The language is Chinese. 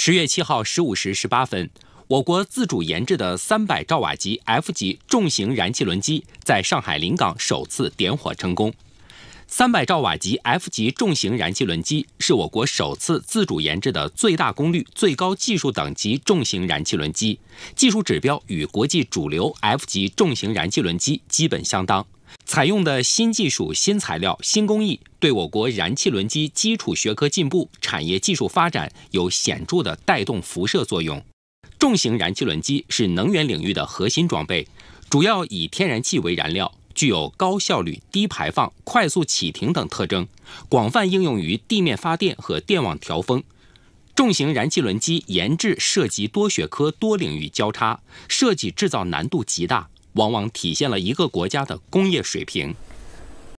十月七号十五时十八分，我国自主研制的三百兆瓦级 F 级重型燃气轮机在上海临港首次点火成功。三百兆瓦级 F 级重型燃气轮机是我国首次自主研制的最大功率、最高技术等级重型燃气轮机，技术指标与国际主流 F 级重型燃气轮机基本相当。采用的新技术、新材料、新工艺，对我国燃气轮机基础学科进步、产业技术发展有显著的带动辐射作用。重型燃气轮机是能源领域的核心装备，主要以天然气为燃料，具有高效率、低排放、快速启停等特征，广泛应用于地面发电和电网调峰。重型燃气轮机研制涉及多学科、多领域交叉，设计制造难度极大。往往体现了一个国家的工业水平。